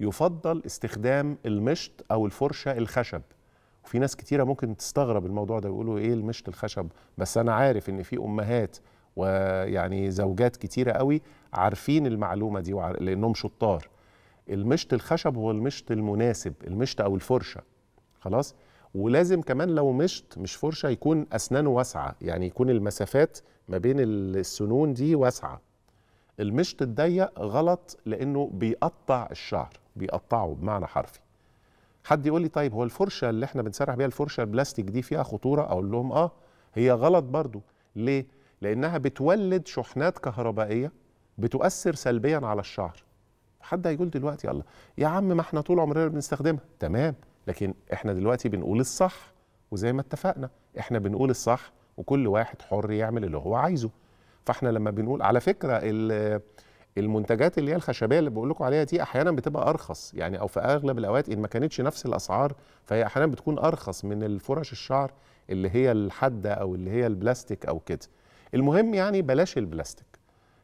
يفضل استخدام المشط او الفرشه الخشب وفي ناس كتيره ممكن تستغرب الموضوع ده ويقولوا ايه المشط الخشب بس انا عارف ان في امهات ويعني زوجات كتيره قوي عارفين المعلومه دي وعار... لانهم شطار المشط الخشب هو المشط المناسب المشط او الفرشه خلاص ولازم كمان لو مشط مش فرشه يكون اسنانه واسعه يعني يكون المسافات ما بين السنون دي واسعه المشط الضيق غلط لانه بيقطع الشعر بيقطعوا بمعنى حرفي حد يقول لي طيب هو الفرشه اللي احنا بنسرح بيها الفرشه البلاستيك دي فيها خطوره اقول لهم اه هي غلط برضو ليه لانها بتولد شحنات كهربائيه بتؤثر سلبيا على الشعر حد هيقول دلوقتي الله يا عم ما احنا طول عمرنا بنستخدمها تمام لكن احنا دلوقتي بنقول الصح وزي ما اتفقنا احنا بنقول الصح وكل واحد حر يعمل اللي هو عايزه فاحنا لما بنقول على فكره المنتجات اللي هي الخشبيه اللي بقول لكم عليها دي احيانا بتبقى ارخص يعني او في اغلب الاوقات ان ما كانتش نفس الاسعار فهي احيانا بتكون ارخص من الفرش الشعر اللي هي الحاده او اللي هي البلاستيك او كده المهم يعني بلاش البلاستيك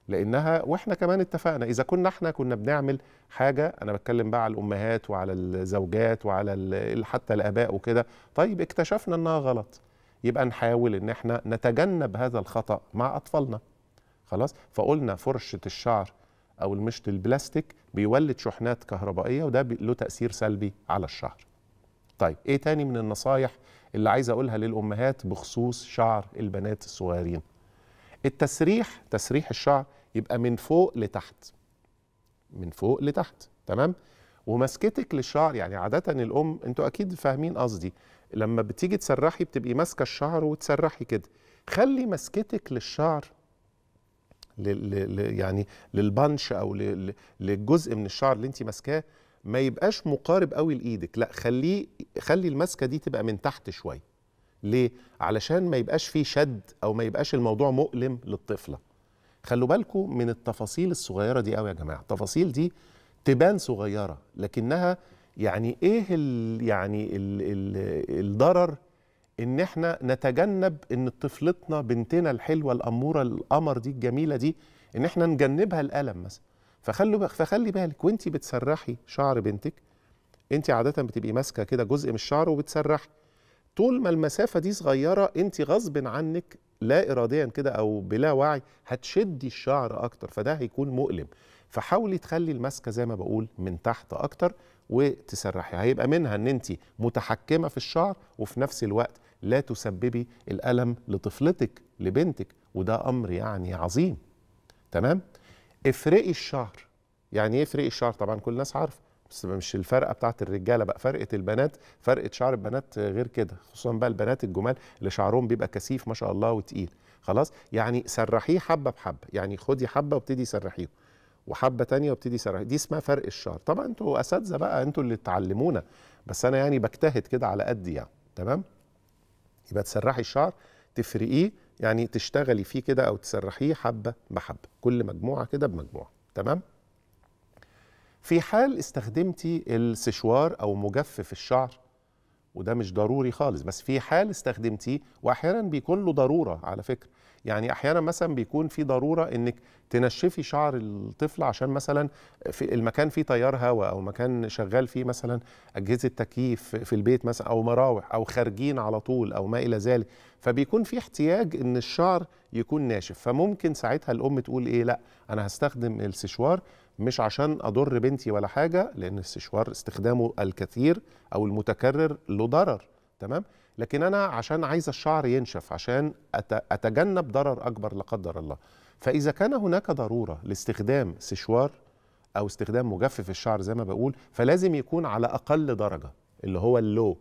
لانها واحنا كمان اتفقنا اذا كنا احنا كنا بنعمل حاجه انا بتكلم بقى على الامهات وعلى الزوجات وعلى حتى الاباء وكده طيب اكتشفنا انها غلط يبقى نحاول ان احنا نتجنب هذا الخطا مع اطفالنا خلاص فقلنا فرشه الشعر او المشط البلاستيك بيولد شحنات كهربائيه وده له تاثير سلبي على الشعر طيب ايه تاني من النصايح اللي عايز اقولها للامهات بخصوص شعر البنات الصغيرين التسريح تسريح الشعر يبقى من فوق لتحت من فوق لتحت تمام ومسكتك للشعر يعني عاده الام انتوا اكيد فاهمين قصدي لما بتيجي تسرحي بتبقي ماسكه الشعر وتسرحي كده خلي مسكتك للشعر يعني للبنش او للجزء من الشعر اللي انت ماسكاه ما يبقاش مقارب قوي لايدك لا خليه خلي المسكه دي تبقى من تحت شويه ليه علشان ما يبقاش فيه شد او ما يبقاش الموضوع مؤلم للطفله خلوا بالكم من التفاصيل الصغيره دي قوي يا جماعه التفاصيل دي تبان صغيره لكنها يعني ايه الـ يعني الـ الـ الضرر ان احنا نتجنب ان طفلتنا بنتنا الحلوه الاموره القمر دي الجميله دي ان احنا نجنبها الالم مثلا فخلوا فخلي بالك وانت بتسرحي شعر بنتك انت عاده بتبقي ماسكه كده جزء من الشعر وبتسرحي طول ما المسافه دي صغيره انت غصب عنك لا اراديا كده او بلا وعي هتشدي الشعر اكتر فده هيكون مؤلم فحاولي تخلي المسكه زي ما بقول من تحت اكتر وتسرحيها هيبقى منها ان انت متحكمه في الشعر وفي نفس الوقت لا تسببي الالم لطفلتك لبنتك وده امر يعني عظيم تمام افرقي الشعر يعني ايه افرقي الشعر طبعا كل الناس عارفه بس مش الفرقه بتاعت الرجاله بقى فرقه البنات فرقه شعر البنات غير كده خصوصا بقى البنات الجمال اللي شعرهم بيبقى كثيف ما شاء الله وتقيل خلاص يعني سرحيه حبه بحبه يعني خدي حبه وابتدي سرحيه وحبه تانية وابتدي سرح دي اسمها فرق الشهر طبعا انتوا اساتذه بقى انتوا اللي تعلمونا بس انا يعني بجتهد كده على قدي يعني تمام يبقى تسرحي الشعر تفرقيه يعني تشتغلي فيه كده او تسرحيه حبه بحبه كل مجموعه كده بمجموعه تمام في حال استخدمتي السشوار او مجفف الشعر وده مش ضروري خالص بس في حال استخدمتيه واحيانا بيكون له ضروره على فكره يعني احيانا مثلا بيكون في ضروره انك تنشفي شعر الطفل عشان مثلا في المكان فيه تيار هواء او مكان شغال فيه مثلا اجهزه تكييف في البيت مثلا او مراوح او خارجين على طول او ما الى ذلك فبيكون في احتياج ان الشعر يكون ناشف فممكن ساعتها الام تقول ايه لا انا هستخدم السشوار مش عشان اضر بنتي ولا حاجه لان السشوار استخدامه الكثير او المتكرر له ضرر تمام لكن انا عشان عايز الشعر ينشف عشان اتجنب ضرر اكبر لا قدر الله فاذا كان هناك ضروره لاستخدام سشوار او استخدام مجفف الشعر زي ما بقول فلازم يكون على اقل درجه اللي هو اللو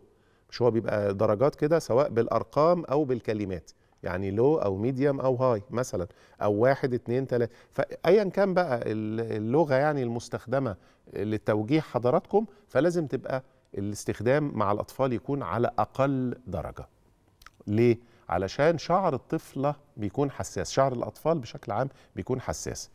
مش هو بيبقى درجات كده سواء بالارقام او بالكلمات يعني لو او ميديوم او هاي مثلا او واحد اتنين تلاته فايا كان بقى اللغه يعني المستخدمه لتوجيه حضراتكم فلازم تبقى الاستخدام مع الأطفال يكون على أقل درجة ليه؟ علشان شعر الطفلة بيكون حساس شعر الأطفال بشكل عام بيكون حساس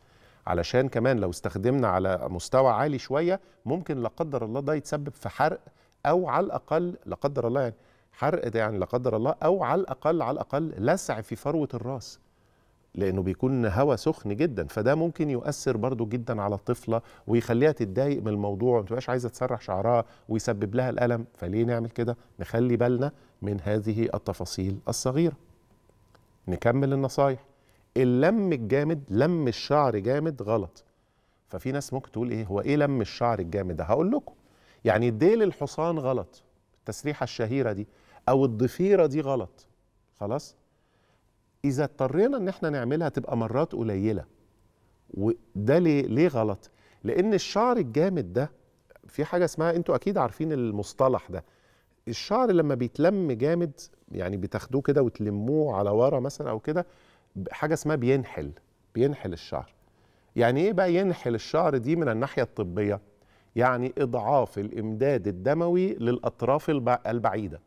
علشان كمان لو استخدمنا على مستوى عالي شوية ممكن لا قدر الله ده يتسبب في حرق أو على الأقل لا قدر الله يعني حرق ده يعني لا قدر الله أو على الأقل على الأقل لسع في فروة الراس لانه بيكون هواء سخن جدا فده ممكن يؤثر برضو جدا على الطفله ويخليها تتضايق من الموضوع وما تبقاش عايزه تسرح شعرها ويسبب لها الالم فليه نعمل كده نخلي بالنا من هذه التفاصيل الصغيره نكمل النصايح اللم الجامد لم الشعر جامد غلط ففي ناس ممكن تقول ايه هو ايه لم الشعر الجامد ده هقول لكم يعني ديل الحصان غلط التسريحه الشهيره دي او الضفيره دي غلط خلاص اذا اضطرينا ان احنا نعملها تبقى مرات قليله وده ليه ليه غلط لان الشعر الجامد ده في حاجه اسمها انتوا اكيد عارفين المصطلح ده الشعر لما بيتلم جامد يعني بتاخدوه كده وتلموه على ورا مثلا او كده حاجه اسمها بينحل بينحل الشعر يعني ايه بقى ينحل الشعر دي من الناحيه الطبيه يعني اضعاف الامداد الدموي للاطراف البعيده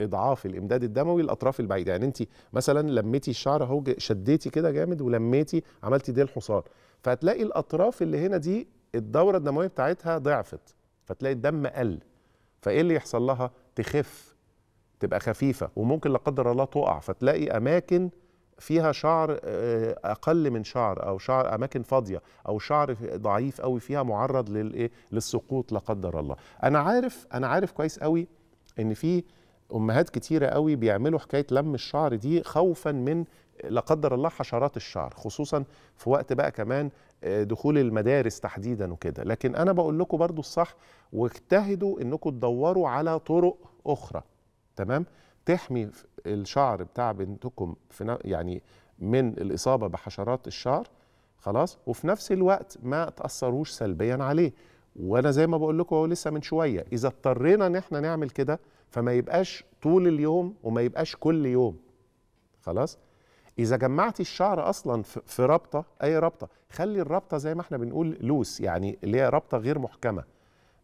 اضعاف الامداد الدموي للاطراف البعيده يعني انت مثلا لميتي الشعر اهو شديتي كده جامد ولميتي عملتي ديل حصان فهتلاقي الاطراف اللي هنا دي الدوره الدمويه بتاعتها ضعفت فتلاقي الدم قل فايه اللي يحصل لها تخف تبقى خفيفه وممكن لا قدر الله تقع فتلاقي اماكن فيها شعر اقل من شعر او شعر اماكن فاضيه او شعر ضعيف قوي فيها معرض للايه للسقوط لا قدر الله انا عارف انا عارف كويس قوي ان في امهات كتيره قوي بيعملوا حكايه لم الشعر دي خوفا من لا قدر الله حشرات الشعر خصوصا في وقت بقى كمان آه، دخول المدارس تحديدا وكده لكن انا بقول لكم برضو الصح واجتهدوا انكم تدوروا على طرق اخرى تمام تحمي الشعر بتاع بنتكم في يعني من الاصابه بحشرات الشعر خلاص وفي نفس الوقت ما تاثروش سلبيا عليه وانا زي ما بقول لكم لسه من شويه اذا اضطرينا ان احنا نعمل كده فما يبقاش طول اليوم وما يبقاش كل يوم خلاص اذا جمعتي الشعر اصلا في رابطه اي رابطه خلي الرابطه زي ما احنا بنقول لوس يعني اللي هي رابطه غير محكمه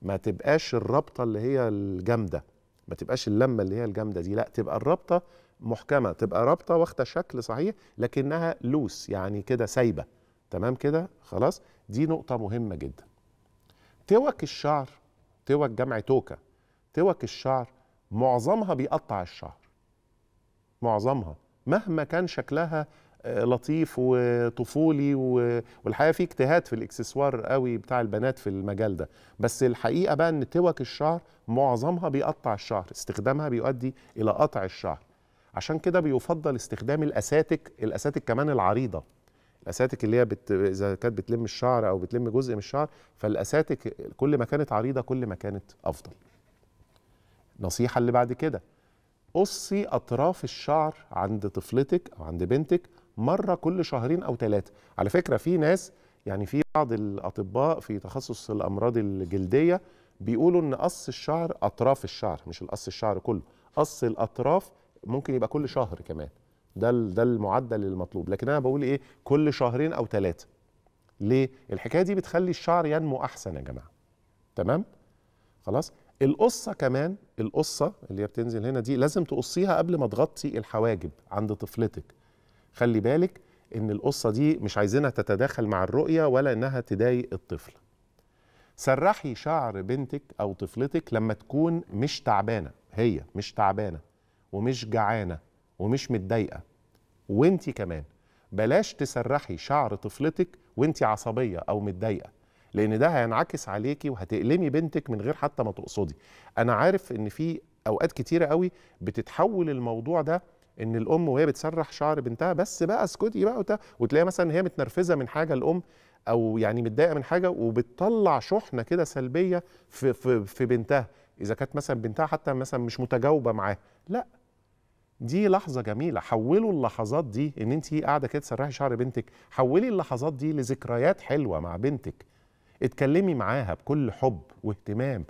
ما تبقاش الرابطه اللي هي الجامده ما تبقاش اللمه اللي هي الجامده دي لا تبقى الرابطه محكمه تبقى رابطه واخده شكل صحيح لكنها لوس يعني كده سايبه تمام كده خلاص دي نقطه مهمه جدا توك الشعر توك جمع توكه توك الشعر معظمها بيقطع الشعر معظمها مهما كان شكلها آه، لطيف وطفولي والحقيقه في اجتهاد في الاكسسوار قوي بتاع البنات في المجال ده بس الحقيقه بقى ان توك الشعر معظمها بيقطع الشعر استخدامها بيؤدي الى قطع الشعر عشان كده بيفضل استخدام الاساتك الاساتك كمان العريضه الاساتك اللي هي بت... اذا كانت بتلم الشعر او بتلم جزء من الشعر فالاساتك كل ما كانت عريضه كل ما كانت افضل النصيحه اللي بعد كده قصي اطراف الشعر عند طفلتك او عند بنتك مره كل شهرين او ثلاثه على فكره في ناس يعني في بعض الاطباء في تخصص الامراض الجلديه بيقولوا ان قص الشعر اطراف الشعر مش القص الشعر كله قص الاطراف ممكن يبقى كل شهر كمان ده ده المعدل المطلوب لكن انا بقول ايه كل شهرين او ثلاثه ليه الحكايه دي بتخلي الشعر ينمو احسن يا جماعه تمام خلاص القصه كمان القصه اللي هي بتنزل هنا دي لازم تقصيها قبل ما تغطي الحواجب عند طفلتك خلي بالك ان القصه دي مش عايزينها تتداخل مع الرؤيه ولا انها تضايق الطفل سرحي شعر بنتك او طفلتك لما تكون مش تعبانه هي مش تعبانه ومش جعانه ومش متضايقه وانتي كمان بلاش تسرحي شعر طفلتك وانتي عصبيه او متضايقه لان ده هينعكس عليكي وهتألمي بنتك من غير حتى ما تقصدي انا عارف ان في اوقات كتيره قوي بتتحول الموضوع ده ان الام وهي بتسرح شعر بنتها بس بقى اسكتي بقى وت... وتلاقي مثلا هي متنرفزه من حاجه الام او يعني متضايقه من حاجه وبتطلع شحنه كده سلبيه في في في بنتها اذا كانت مثلا بنتها حتى مثلا مش متجاوبه معاه لا دي لحظة جميلة حولوا اللحظات دي ان انت قاعدة كده تسرحي شعر بنتك حولي اللحظات دي لذكريات حلوة مع بنتك اتكلمي معاها بكل حب واهتمام